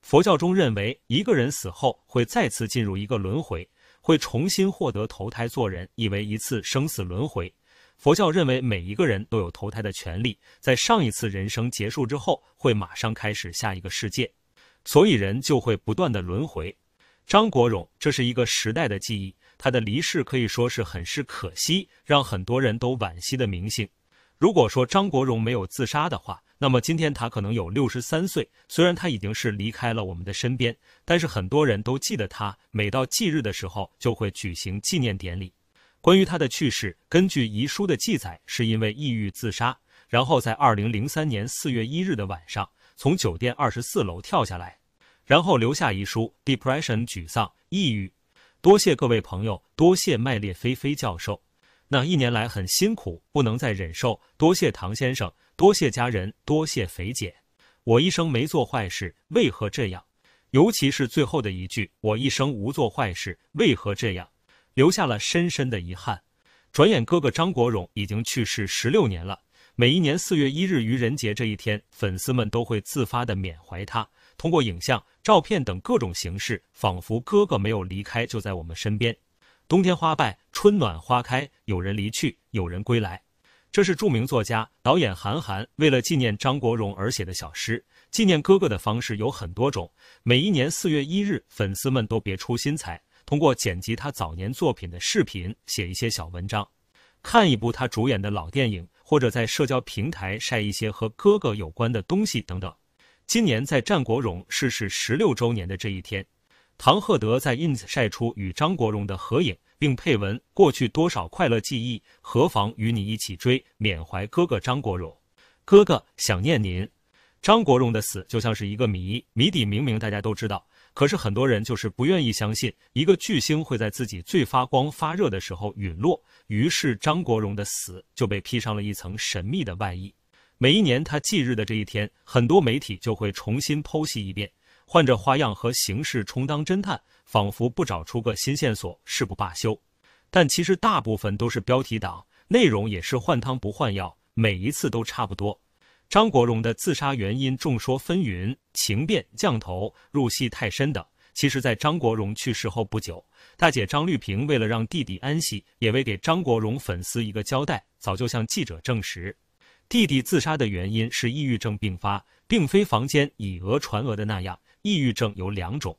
佛教中认为，一个人死后会再次进入一个轮回，会重新获得投胎做人，以为一次生死轮回。佛教认为，每一个人都有投胎的权利，在上一次人生结束之后，会马上开始下一个世界，所以人就会不断的轮回。张国荣，这是一个时代的记忆，他的离世可以说是很是可惜，让很多人都惋惜的明星。如果说张国荣没有自杀的话。那么今天他可能有六十三岁，虽然他已经是离开了我们的身边，但是很多人都记得他。每到忌日的时候，就会举行纪念典礼。关于他的去世，根据遗书的记载，是因为抑郁自杀，然后在二零零三年四月一日的晚上，从酒店二十四楼跳下来，然后留下遗书：depression，沮丧，抑郁。多谢各位朋友，多谢麦列菲菲教授。那一年来很辛苦，不能再忍受。多谢唐先生，多谢家人，多谢肥姐。我一生没做坏事，为何这样？尤其是最后的一句“我一生无做坏事，为何这样？”留下了深深的遗憾。转眼，哥哥张国荣已经去世十六年了。每一年四月一日愚人节这一天，粉丝们都会自发的缅怀他，通过影像、照片等各种形式，仿佛哥哥没有离开，就在我们身边。冬天花败，春暖花开。有人离去，有人归来。这是著名作家、导演韩寒为了纪念张国荣而写的小诗。纪念哥哥的方式有很多种。每一年四月一日，粉丝们都别出心裁，通过剪辑他早年作品的视频，写一些小文章，看一部他主演的老电影，或者在社交平台晒一些和哥哥有关的东西等等。今年在战国荣逝世十六周年的这一天。唐鹤德在 ins 晒出与张国荣的合影，并配文：“过去多少快乐记忆，何妨与你一起追，缅怀哥哥张国荣。哥哥，想念您。”张国荣的死就像是一个谜，谜底明明大家都知道，可是很多人就是不愿意相信一个巨星会在自己最发光发热的时候陨落。于是，张国荣的死就被披上了一层神秘的外衣。每一年他忌日的这一天，很多媒体就会重新剖析一遍。换着花样和形式充当侦探，仿佛不找出个新线索誓不罢休。但其实大部分都是标题党，内容也是换汤不换药，每一次都差不多。张国荣的自杀原因众说纷纭，情变、降头、入戏太深等。其实，在张国荣去世后不久，大姐张绿萍为了让弟弟安息，也为给张国荣粉丝一个交代，早就向记者证实，弟弟自杀的原因是抑郁症病发，并非房间以讹传讹的那样。抑郁症有两种，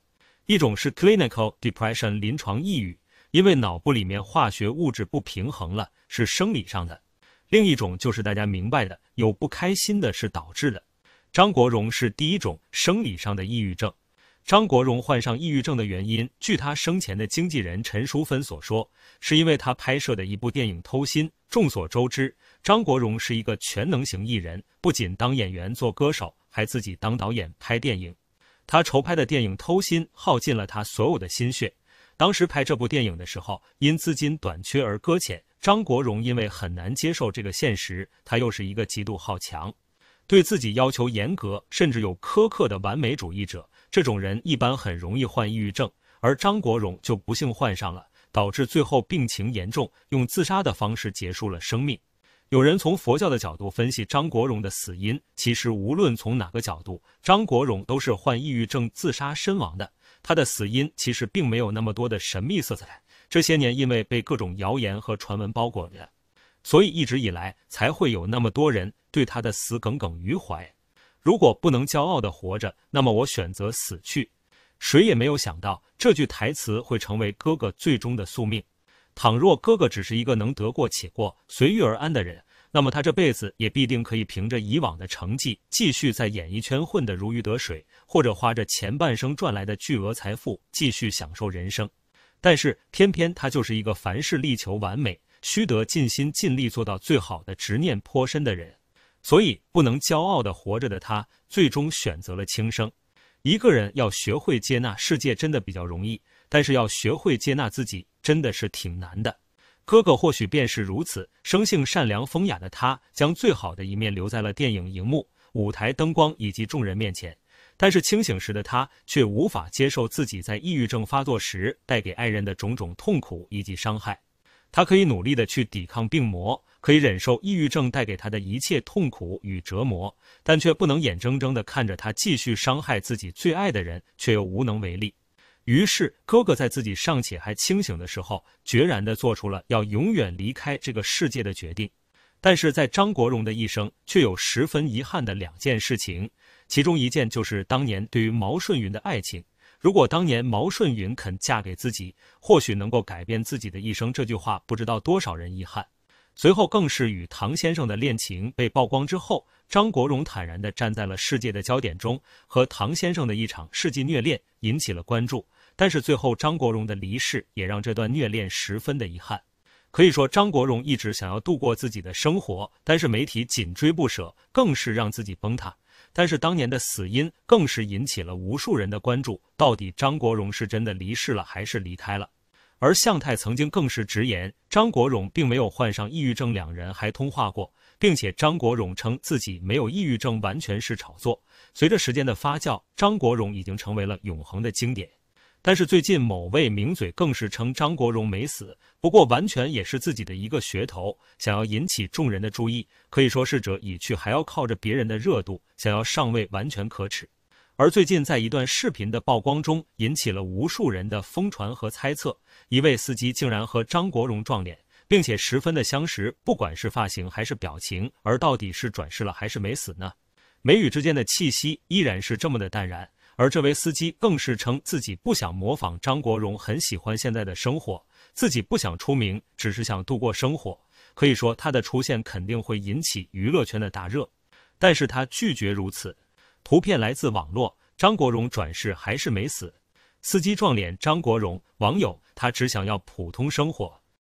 一种是 clinical depression 临床抑郁，因为脑部里面化学物质不平衡了，是生理上的；另一种就是大家明白的，有不开心的事导致的。张国荣是第一种生理上的抑郁症。张国荣患上抑郁症的原因，据他生前的经纪人陈淑芬所说，是因为他拍摄的一部电影《偷心》。众所周知，张国荣是一个全能型艺人，不仅当演员、做歌手，还自己当导演拍电影。他筹拍的电影《偷心》耗尽了他所有的心血。当时拍这部电影的时候，因资金短缺而搁浅。张国荣因为很难接受这个现实，他又是一个极度好强、对自己要求严格甚至有苛刻的完美主义者。这种人一般很容易患抑郁症，而张国荣就不幸患上了，导致最后病情严重，用自杀的方式结束了生命。有人从佛教的角度分析张国荣的死因。其实，无论从哪个角度，张国荣都是患抑郁症自杀身亡的。他的死因其实并没有那么多的神秘色彩。这些年，因为被各种谣言和传闻包裹着，所以一直以来才会有那么多人对他的死耿耿于怀。如果不能骄傲的活着，那么我选择死去。谁也没有想到，这句台词会成为哥哥最终的宿命。倘若哥哥只是一个能得过且过、随遇而安的人，那么他这辈子也必定可以凭着以往的成绩，继续在演艺圈混得如鱼得水，或者花着前半生赚来的巨额财富，继续享受人生。但是，偏偏他就是一个凡事力求完美、须得尽心尽力做到最好的执念颇深的人，所以不能骄傲的活着的他，最终选择了轻生。一个人要学会接纳世界，真的比较容易，但是要学会接纳自己。真的是挺难的，哥哥或许便是如此。生性善良、风雅的他，将最好的一面留在了电影、荧幕、舞台、灯光以及众人面前。但是清醒时的他，却无法接受自己在抑郁症发作时带给爱人的种种痛苦以及伤害。他可以努力的去抵抗病魔，可以忍受抑郁症带给他的一切痛苦与折磨，但却不能眼睁睁的看着他继续伤害自己最爱的人，却又无能为力。于是，哥哥在自己尚且还清醒的时候，决然的做出了要永远离开这个世界的决定。但是，在张国荣的一生，却有十分遗憾的两件事情，其中一件就是当年对于毛顺云的爱情。如果当年毛顺云肯嫁给自己，或许能够改变自己的一生。这句话，不知道多少人遗憾。随后，更是与唐先生的恋情被曝光之后，张国荣坦然的站在了世界的焦点中，和唐先生的一场世纪虐恋引起了关注。但是最后，张国荣的离世也让这段虐恋十分的遗憾。可以说，张国荣一直想要度过自己的生活，但是媒体紧追不舍，更是让自己崩塌。但是当年的死因更是引起了无数人的关注。到底张国荣是真的离世了，还是离开了？而向太曾经更是直言，张国荣并没有患上抑郁症，两人还通话过，并且张国荣称自己没有抑郁症，完全是炒作。随着时间的发酵，张国荣已经成为了永恒的经典。但是最近某位名嘴更是称张国荣没死，不过完全也是自己的一个噱头，想要引起众人的注意，可以说是者已去还要靠着别人的热度，想要上位完全可耻。而最近在一段视频的曝光中，引起了无数人的疯传和猜测，一位司机竟然和张国荣撞脸，并且十分的相识，不管是发型还是表情，而到底是转世了还是没死呢？眉宇之间的气息依然是这么的淡然。而这位司机更是称自己不想模仿张国荣，很喜欢现在的生活，自己不想出名，只是想度过生活。可以说他的出现肯定会引起娱乐圈的大热，但是他拒绝如此。图片来自网络，张国荣转世还是没死，司机撞脸张国荣，网友他只想要普通生活。